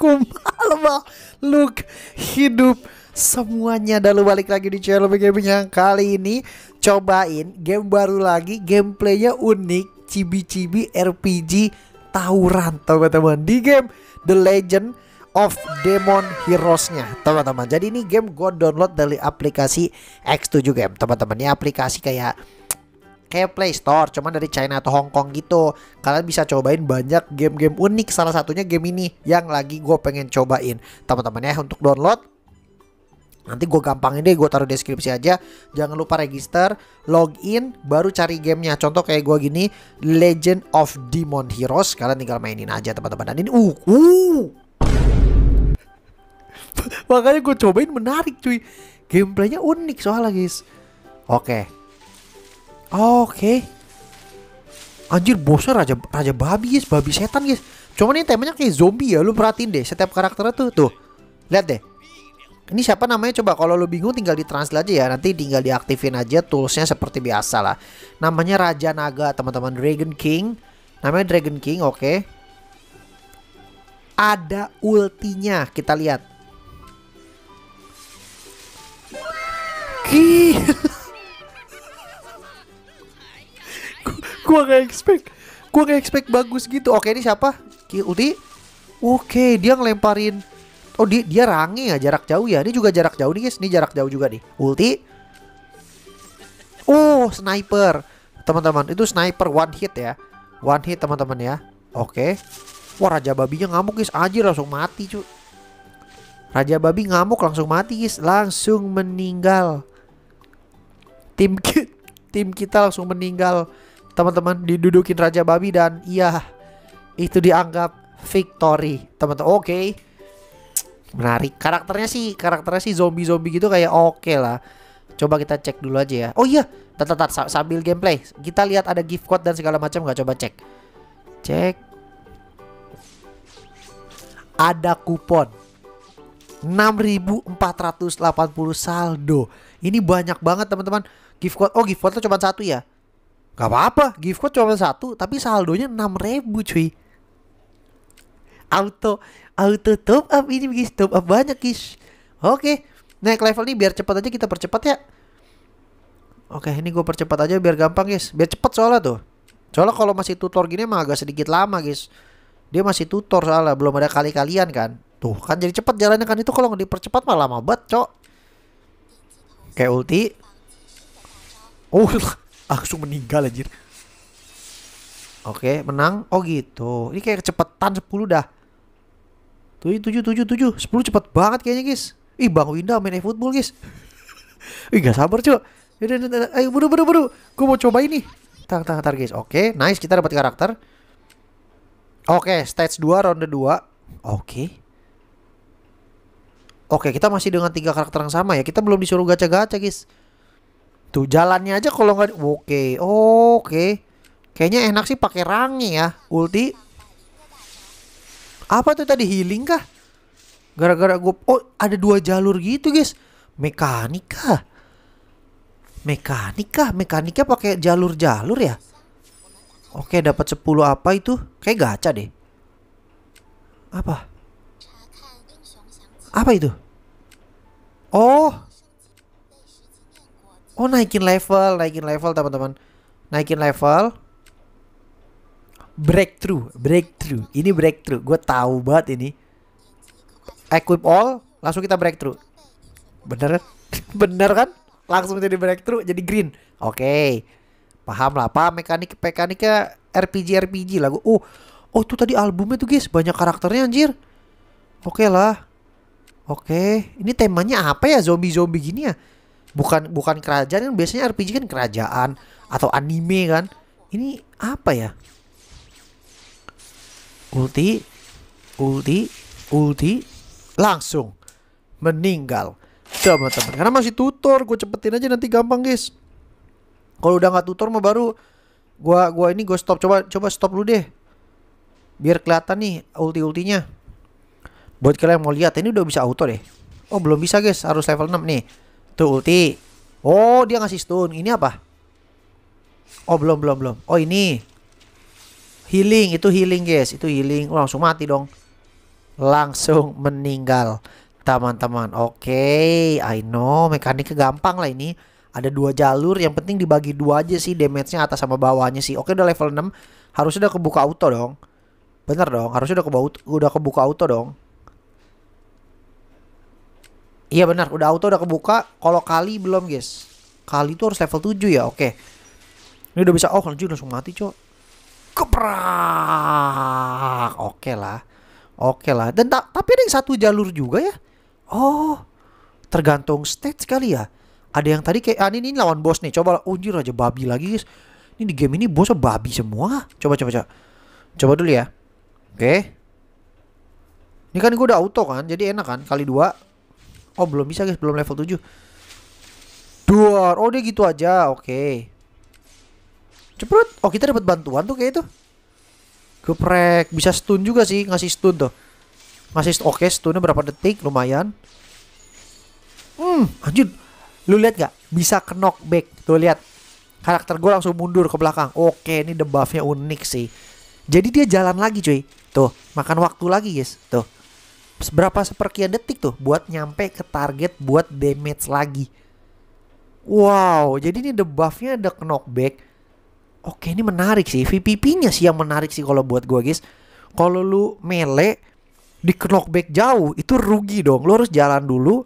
kumal bah look hidup semuanya dan lu balik lagi di channel gaming yang kali ini cobain game baru lagi gameplaynya unik cibi-cibi RPG tawuran teman-teman di game The Legend of Demon Heroes-nya, teman-teman. Jadi ini game gue download dari aplikasi X7 Game, teman-teman. Ini aplikasi kayak kayak Play Store cuman dari China atau Hong Kong gitu kalian bisa cobain banyak game-game unik salah satunya game ini yang lagi gue pengen cobain teman-teman ya untuk download Nanti gue gampangin deh, gue taruh deskripsi aja. Jangan lupa register, login, baru cari gamenya. Contoh kayak gue gini, Legend of Demon Heroes. Kalian tinggal mainin aja teman-teman. Dan ini, uh, uh. Makanya gue cobain menarik cuy. Gameplaynya unik soalnya guys. Oke, Oke. Okay. Anjir bosnya raja raja babi guys, babi setan guys. Cuman ini temanya kayak zombie ya, lu perhatiin deh setiap karakternya tuh tuh. Lihat deh. Ini siapa namanya coba kalau lu bingung tinggal di translate aja ya nanti tinggal diaktifin aja toolsnya seperti biasa lah. Namanya Raja Naga teman-teman Dragon King. Namanya Dragon King oke. Okay. Ada ultinya kita lihat. Gila. gua gak expect gua gak expect bagus gitu oke ini siapa Ulti oke dia ngelemparin oh dia dia rangi ya jarak jauh ya ini juga jarak jauh nih guys ini jarak jauh juga nih ulti oh sniper teman-teman itu sniper one hit ya one hit teman-teman ya oke wah raja babinya ngamuk guys aja langsung mati cu raja babi ngamuk langsung mati guys langsung meninggal tim kita langsung meninggal teman-teman didudukin raja babi dan iya itu dianggap victory teman-teman oke okay. menarik karakternya sih karakternya sih zombie zombie gitu kayak oke okay lah coba kita cek dulu aja ya oh iya tat tak sambil gameplay kita lihat ada gift code dan segala macam nggak coba cek cek ada kupon 6480 saldo ini banyak banget teman-teman gift code oh gift code tuh cuma satu ya Gak apa-apa, gift code cuma satu, tapi saldonya enam ribu cuy. Auto auto top up ini guys, top up banyak guys. Oke, naik level nih biar cepat aja kita percepat ya. Oke, ini gue percepat aja biar gampang guys, biar cepet soalnya tuh. Soalnya kalau masih tutor gini emang agak sedikit lama guys. Dia masih tutor soalnya, belum ada kali-kalian kan. Tuh kan jadi cepet jalannya kan itu kalau nggak dipercepat malah lama banget cok. Kayak ulti. Uh, langsung meninggal anjir Oke, menang. Oh gitu. Ini kayak kecepetan 10 dah. Tuh, 7 7 7. 10 cepet banget kayaknya, guys. Ih, Bang Winda main e-football, guys. Ih, gak sabar, cuy. Yaudah, ayo buru buru buru. Gue mau coba ini. Tang tang tar, guys. Oke, nice kita dapat karakter. Oke, stage 2 ronde 2. Oke. Oke, kita masih dengan tiga karakter yang sama ya. Kita belum disuruh gacha-gacha, guys. Tuh gitu. jalannya aja kalau nggak oke, okay. oh, oke. Okay. Kayaknya enak sih pakai rangi ya, ulti. Apa tuh tadi healing kah? Gara-gara gue oh ada dua jalur gitu guys. Mekanika. Mekanika, mekanika pakai jalur-jalur ya. Oke, dapat 10 apa itu? Kayak gacha deh. Apa? Apa itu? Oh, Oh naikin level, naikin level teman-teman. Naikin level. Breakthrough, breakthrough. Ini breakthrough. Gue tahu banget ini. Equip all, langsung kita breakthrough. Bener kan? Bener kan? Langsung jadi breakthrough, jadi green. Oke. Okay. Paham lah, pak mekanik mekaniknya RPG RPG lah. Gua, oh, oh tuh tadi albumnya tuh guys, banyak karakternya anjir. Oke okay lah. Oke, okay. ini temanya apa ya zombie-zombie gini ya? bukan bukan kerajaan kan biasanya RPG kan kerajaan atau anime kan ini apa ya ulti ulti ulti langsung meninggal teman-teman karena masih tutor gue cepetin aja nanti gampang guys kalau udah nggak tutor mah baru gue gua ini gue stop coba coba stop dulu deh biar kelihatan nih ulti-ultinya buat kalian yang mau lihat ini udah bisa auto deh oh belum bisa guys harus level 6 nih Tuh ulti. Oh, dia ngasih stun. Ini apa? Oh, belum belum belum. Oh, ini. Healing, itu healing, guys. Itu healing. Oh, langsung mati dong. Langsung meninggal teman-teman. Oke, okay, I know mekaniknya gampang lah ini. Ada dua jalur, yang penting dibagi dua aja sih damage-nya atas sama bawahnya sih. Oke, okay, udah level 6, harusnya udah kebuka auto dong. Bener dong, harusnya udah kebuka udah kebuka auto dong. Iya benar, udah auto udah kebuka. Kalau kali belum, guys. Kali itu harus level 7 ya. Oke. Ini udah bisa oh lanjut langsung mati, Cok. Keprak. Oke lah. Oke lah. Dan ta tapi ada yang satu jalur juga ya. Oh. Tergantung stage kali ya. Ada yang tadi kayak ah, ini, ini lawan bos nih. Coba unjir aja babi lagi, guys. Ini di game ini bosnya babi semua. Coba coba coba. Coba dulu ya. Oke. Ini kan gue udah auto kan, jadi enak kan kali dua Oh belum bisa guys, belum level 7 Duar, oh dia gitu aja, oke okay. Ceprut, oh kita dapat bantuan tuh kayak itu Geprek, bisa stun juga sih, ngasih stun tuh Ngasih, oke okay, stunnya berapa detik, lumayan Hmm, lanjut, Lu lihat gak, bisa ke knockback, tuh lihat Karakter gue langsung mundur ke belakang Oke, okay, ini debuffnya unik sih Jadi dia jalan lagi cuy Tuh, makan waktu lagi guys Tuh Seberapa seperkian detik tuh buat nyampe ke target buat damage lagi. Wow, jadi ini debuffnya ada knockback. Oke, ini menarik sih. VPP-nya sih yang menarik sih kalau buat gue, guys. Kalau lu mele di knockback jauh itu rugi dong. Lu harus jalan dulu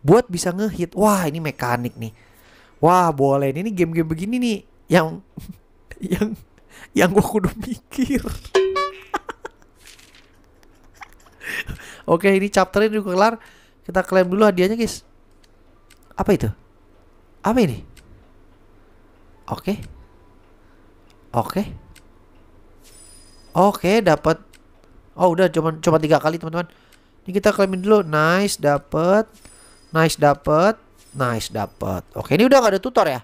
buat bisa ngehit. Wah, ini mekanik nih. Wah, boleh. Ini game-game begini nih yang yang yang gua kudu mikir. Oke, ini chapternya juga kelar. Kita klaim dulu hadiahnya, guys. Apa itu? Apa ini? Oke. Oke. Oke, dapat. Oh, udah cuman cuma tiga kali, teman-teman. Ini kita klaimin dulu. Nice, dapat. Nice, dapat. Nice, dapat. Oke, ini udah gak ada tutor ya?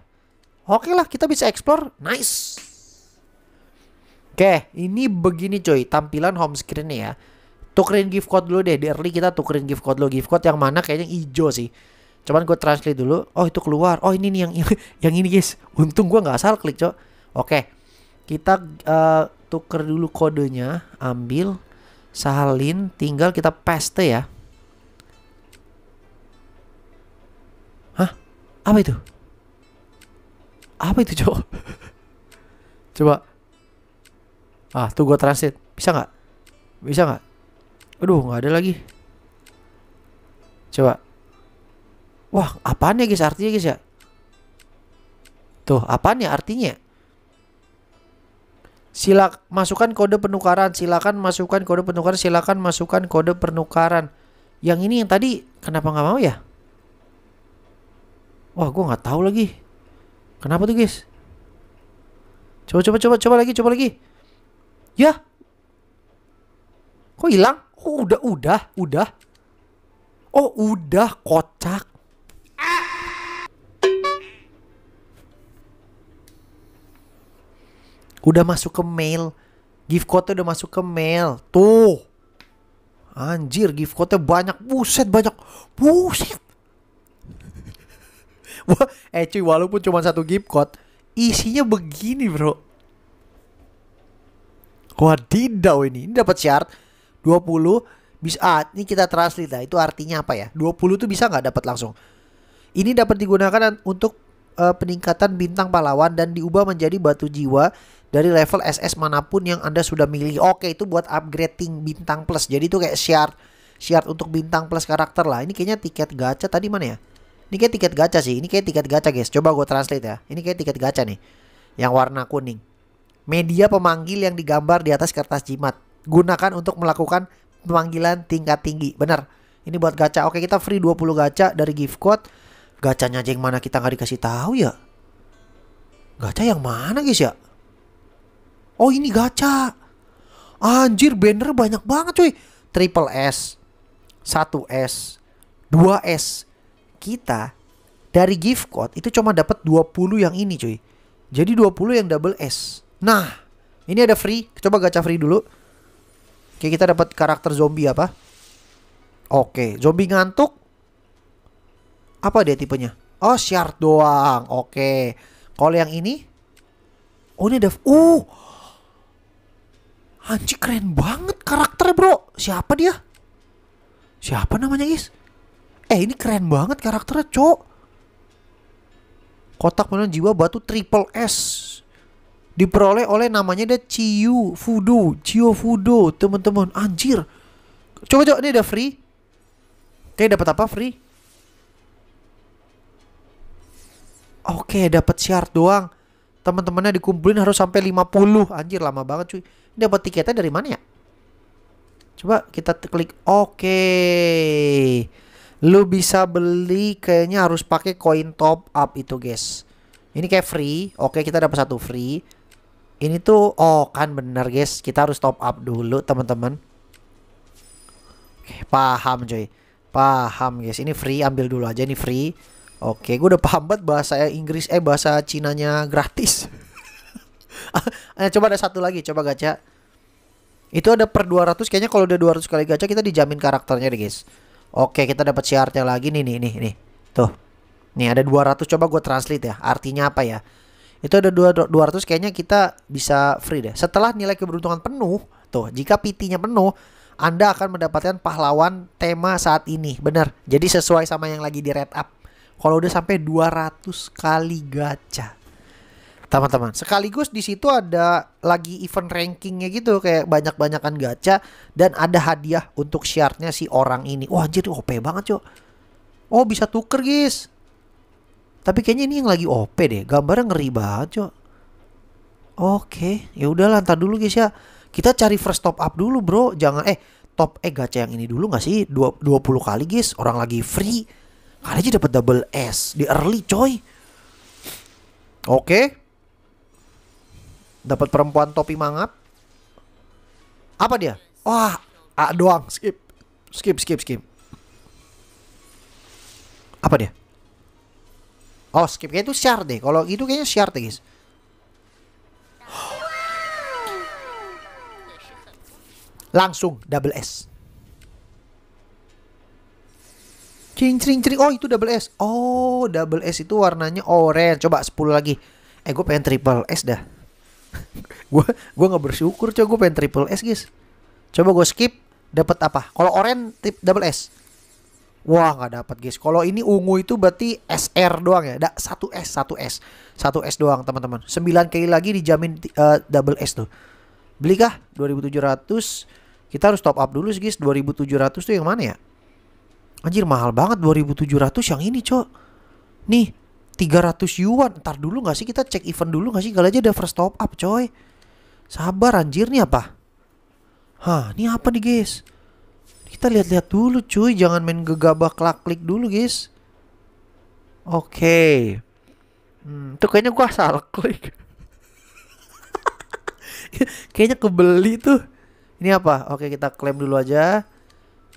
Oke lah, kita bisa explore. Nice. Oke, ini begini coy, tampilan home screen ya tukerin gift code dulu deh di early kita tukerin gift code lo gift code yang mana kayaknya hijau sih cuman gue translate dulu oh itu keluar oh ini nih yang yang ini guys untung gue nggak asal klik cok oke kita uh, tuker dulu kodenya ambil salin tinggal kita paste ya hah apa itu apa itu cok coba ah tuh gue translate bisa nggak bisa nggak Aduh, nggak ada lagi. Coba. Wah, apaan ya guys artinya guys ya? Tuh, apaan ya artinya? Silak masukkan kode penukaran, silakan masukkan kode penukaran, silakan masukkan kode penukaran. Yang ini yang tadi kenapa nggak mau ya? Wah, gue nggak tahu lagi. Kenapa tuh guys? Coba coba coba coba lagi coba lagi. Ya, kok hilang? Oh udah udah udah. Oh udah kocak. Udah masuk ke mail. Gift code udah masuk ke mail. Tuh. Anjir gift code banyak. Buset banyak. Buset. Wah, eh cuy walaupun cuma satu gift code, isinya begini bro. Wadidaw ini, ini dapat syarat 20 bisa ah, ini kita translate lah itu artinya apa ya 20 itu bisa nggak dapat langsung ini dapat digunakan untuk uh, peningkatan bintang pahlawan dan diubah menjadi batu jiwa dari level SS manapun yang Anda sudah milih. Oke, itu buat upgrading bintang plus. Jadi itu kayak share share untuk bintang plus karakter lah. Ini kayaknya tiket gacha tadi mana ya? Ini kayak tiket gacha sih. Ini kayak tiket gacha, guys. Coba gue translate ya. Ini kayak tiket gacha nih. Yang warna kuning. Media pemanggil yang digambar di atas kertas jimat gunakan untuk melakukan pemanggilan tingkat tinggi. Benar. Ini buat gacha. Oke, kita free 20 gacha dari gift code. Gacanya aja yang mana kita nggak dikasih tahu ya? Gacha yang mana guys ya? Oh ini gacha. Anjir banner banyak banget cuy. Triple S. 1S. 2S. Kita dari gift code itu cuma dapat 20 yang ini cuy. Jadi 20 yang double S. Nah, ini ada free. Coba gacha free dulu. Oke, kita dapat karakter zombie apa? Oke, zombie ngantuk. Apa dia tipenya? Oh, shard doang. Oke. Kalau yang ini? Oh, ini ada uh. anci keren banget karakternya, Bro. Siapa dia? Siapa namanya, guys? Eh, ini keren banget karakternya, Cok. Kotak penuh jiwa batu triple S diperoleh oleh namanya ada Ciu Fudo, Cio Fudo, teman-teman. Anjir. Coba coba ini ada free. Kayak dapat apa free? Oke, dapat shard doang. Teman-temannya dikumpulin harus sampai 50. Anjir, lama banget cuy. dapat tiketnya dari mana ya? Coba kita klik oke. Lu bisa beli kayaknya harus pakai koin top up itu, guys. Ini kayak free. Oke, kita dapat satu free. Ini tuh oh kan bener guys, kita harus top up dulu teman-teman. paham coy. Paham guys. Ini free, ambil dulu aja ini free. Oke, gue udah paham banget bahasa Inggris eh bahasa Cinanya gratis. Ah, coba ada satu lagi, coba gacha. Itu ada per 200 kayaknya kalau udah 200 kali gacha kita dijamin karakternya deh guys. Oke, kita dapat siarnya lagi nih nih nih nih. Tuh. Nih ada 200 coba gue translate ya. Artinya apa ya? itu ada 200 kayaknya kita bisa free deh. Setelah nilai keberuntungan penuh, tuh jika PT-nya penuh, Anda akan mendapatkan pahlawan tema saat ini. Benar. Jadi sesuai sama yang lagi di red up. Kalau udah sampai 200 kali gacha. Teman-teman, sekaligus di situ ada lagi event rankingnya gitu kayak banyak-banyakan gacha dan ada hadiah untuk shardnya si orang ini. Wah, anjir OP banget, Cok. Oh, bisa tuker, guys. Tapi kayaknya ini yang lagi OP deh. Gambarnya ngeri banget, Cok. Oke, ya udah lantar dulu guys ya. Kita cari first top up dulu, Bro. Jangan eh top eh gacha yang ini dulu gak sih? 20 kali guys, orang lagi free. Kali aja dapat double S di early, coy. Oke. Dapat perempuan topi mangap. Apa dia? Wah, A doang, skip. Skip, skip, skip. Apa dia? Oh skip kayak itu share deh. Kalau itu kayaknya share, deh guys. Langsung double S. Cing cing cing. Oh itu double S. Oh double S itu warnanya orange. Coba sepuluh lagi. Eh gue pengen triple S dah. gue gue nggak bersyukur coba gue pengen triple S guys. Coba gue skip dapat apa? Kalau orange tip double S. Wah nggak dapat guys. Kalau ini ungu itu berarti SR doang ya. satu satu s satu s satu s doang teman-teman. sembilan kali lagi dijamin uh, double S tuh. Beli kah? 2700. Kita harus top up dulu sih guys. 2700 tuh yang mana ya? Anjir mahal banget 2700 yang ini, Cok. Nih, 300 yuan. Ntar dulu nggak sih kita cek event dulu nggak sih? Kalau aja ada first top up, coy. Sabar anjir nih apa? Hah, ini apa nih, guys? Kita lihat-lihat dulu cuy, jangan main gegabah klik dulu guys. Oke. Okay. Hmm, tuh kayaknya gua salah klik. kayaknya kebeli tuh. Ini apa? Oke, kita klaim dulu aja.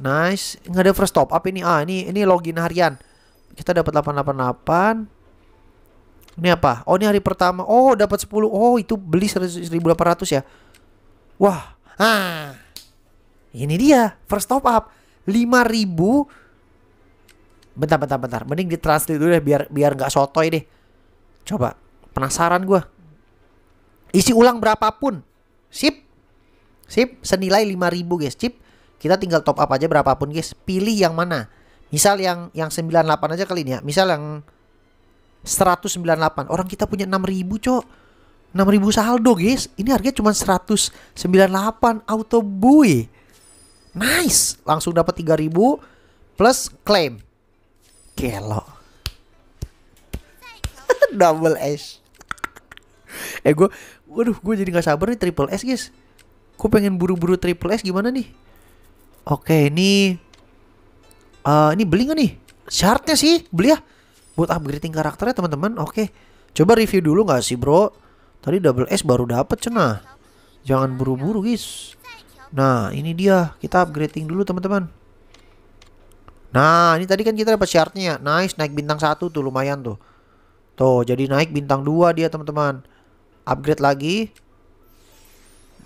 Nice. Nggak ada first stop. Apa ini. Ah, ini ini login harian. Kita dapat 888. Ini apa? Oh ini hari pertama. Oh dapat 10. Oh itu beli 1800 ya. Wah. Ah. Ini dia, first top up 5000 Bentar, bentar, bentar. Mending di translate dulu deh biar biar nggak sotoy deh. Coba, penasaran gue. Isi ulang berapapun. Sip. Sip, senilai 5000 guys. Sip. Kita tinggal top up aja berapapun guys. Pilih yang mana. Misal yang yang 98 aja kali ini ya. Misal yang 198. Orang kita punya 6000, Cok. 6000 saldo, guys. Ini harganya cuma 198 auto buy. Nice, langsung dapat 3000 plus claim. kelo, Double S. eh gue, waduh gue jadi nggak sabar nih triple S guys. Gue pengen buru-buru triple S gimana nih? Oke, ini uh, ini beli gak nih? Syaratnya sih beli ya buat upgrading karakternya teman-teman. Oke. Coba review dulu gak sih, Bro? Tadi double S baru dapet cenah. Jangan buru-buru, guys. Nah, ini dia. Kita upgrading dulu, teman-teman. Nah, ini tadi kan kita dapat shardnya. Nice, naik bintang satu tuh lumayan tuh. Tuh, jadi naik bintang dua dia, teman-teman. Upgrade lagi.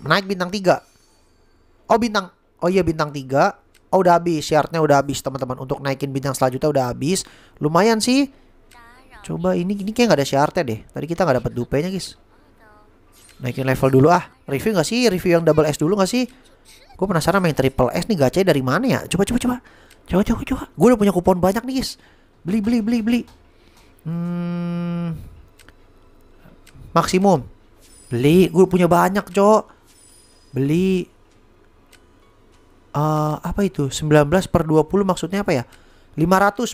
Naik bintang tiga Oh, bintang. Oh iya, bintang tiga Oh, udah habis. Shardnya udah habis, teman-teman. Untuk naikin bintang selanjutnya udah habis. Lumayan sih. Coba ini ini kayak gak ada shardnya deh. Tadi kita gak dapet dupenya, guys. Naikin level dulu ah. Review gak sih? Review yang double S dulu gak sih? gue penasaran main triple S nih gacanya dari mana ya coba coba coba coba coba coba gue udah punya kupon banyak nih guys beli beli beli beli hmm, maksimum beli gue punya banyak cok beli uh, apa itu 19 per 20 maksudnya apa ya 500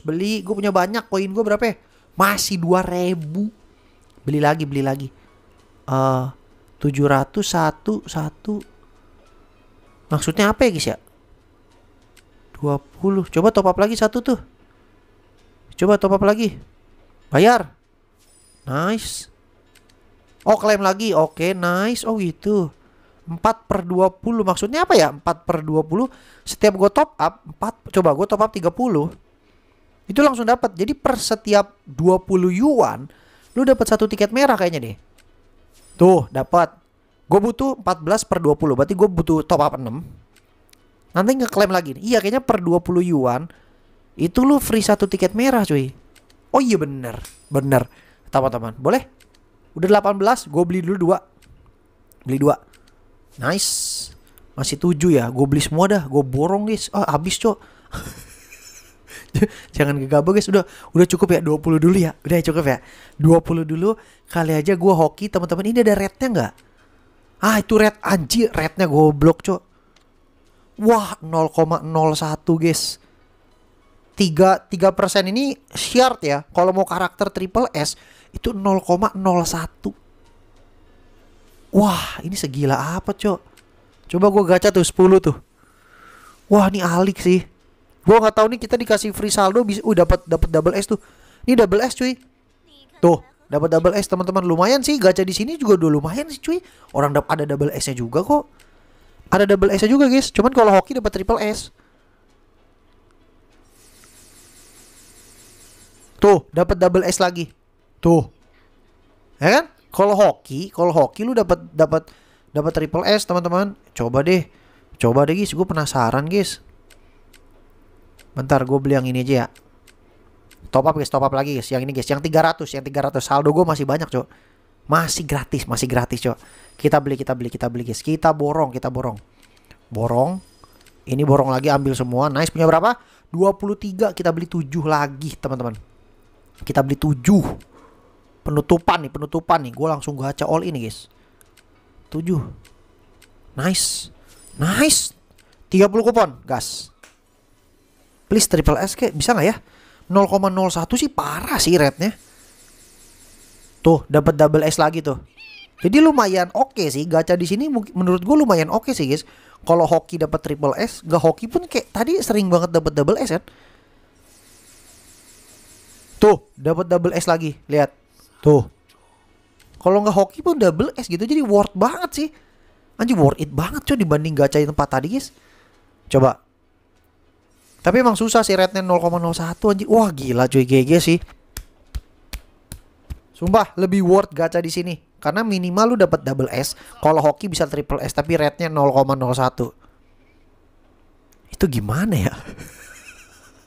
beli gue punya banyak koin gue berapa ya masih 2000 beli lagi beli lagi uh, 700 1 1 Maksudnya apa ya guys ya? 20. Coba top up lagi satu tuh. Coba top up lagi. Bayar. Nice. Oh, klaim lagi. Oke, okay, nice. Oh, gitu. 4 per 20. Maksudnya apa ya? 4 per 20. Setiap gue top up, 4, coba gue top up 30. Itu langsung dapat. Jadi per setiap 20 yuan, lu dapat satu tiket merah kayaknya deh. Tuh, dapat. Gue butuh 14 per 20 Berarti gue butuh top up 6 Nanti ngeklaim lagi Iya kayaknya per 20 yuan Itu lu free satu tiket merah cuy Oh iya bener Bener Teman-teman Boleh? Udah 18 Gue beli dulu dua, Beli dua. Nice Masih 7 ya Gue beli semua dah Gue borong guys Oh habis cok jangan gegabah guys udah udah cukup ya 20 dulu ya udah cukup ya 20 dulu kali aja gue hoki teman-teman ini ada rednya nggak Ah itu red anjir, rednya goblok cok. Wah 0,01 guys. 3 persen ini shard ya. Kalau mau karakter triple S itu 0,01. Wah, ini segila apa, Cok? Coba gue gacha tuh 10 tuh. Wah, ini alik sih. Gue nggak tahu nih kita dikasih free saldo bisa uh dapat dapat double S tuh. Ini double S cuy. Tuh dapat double S teman-teman lumayan sih gacha di sini juga udah lumayan sih cuy orang ada double S nya juga kok ada double S nya juga guys cuman kalau hoki dapat triple S tuh dapat double S lagi tuh ya kan kalau hoki kalau hoki lu dapat dapat dapat triple S teman-teman coba deh coba deh guys gue penasaran guys bentar gue beli yang ini aja ya Top up guys, top up lagi guys. Yang ini guys, yang 300, yang 300 saldo gue masih banyak, Cok. Masih gratis, masih gratis, Cok. Kita beli, kita beli, kita beli guys. Kita borong, kita borong. Borong. Ini borong lagi ambil semua. Nice punya berapa? 23 kita beli 7 lagi, teman-teman. Kita beli 7. Penutupan nih, penutupan nih. Gue langsung gacha all ini, guys. 7. Nice. Nice. 30 kupon, gas. Please triple S ke bisa nggak ya? 0,01 sih parah sih rednya. Tuh, dapat double S lagi tuh. Jadi lumayan oke okay sih gacha di sini menurut gue lumayan oke okay sih guys. Kalau hoki dapat triple S, gak hoki pun kayak tadi sering banget dapat double S kan. Tuh, dapat double S lagi. Lihat. Tuh. Kalau nggak hoki pun double S gitu jadi worth banget sih. Anjir worth it banget coy dibanding gacha yang tempat tadi guys. Coba tapi emang susah sih rate-nya 0,01 anjir. Wah gila cuy GG sih. Sumpah lebih worth gacha di sini karena minimal lu dapat double S, kalau hoki bisa triple S tapi rate-nya 0,01. Itu gimana ya?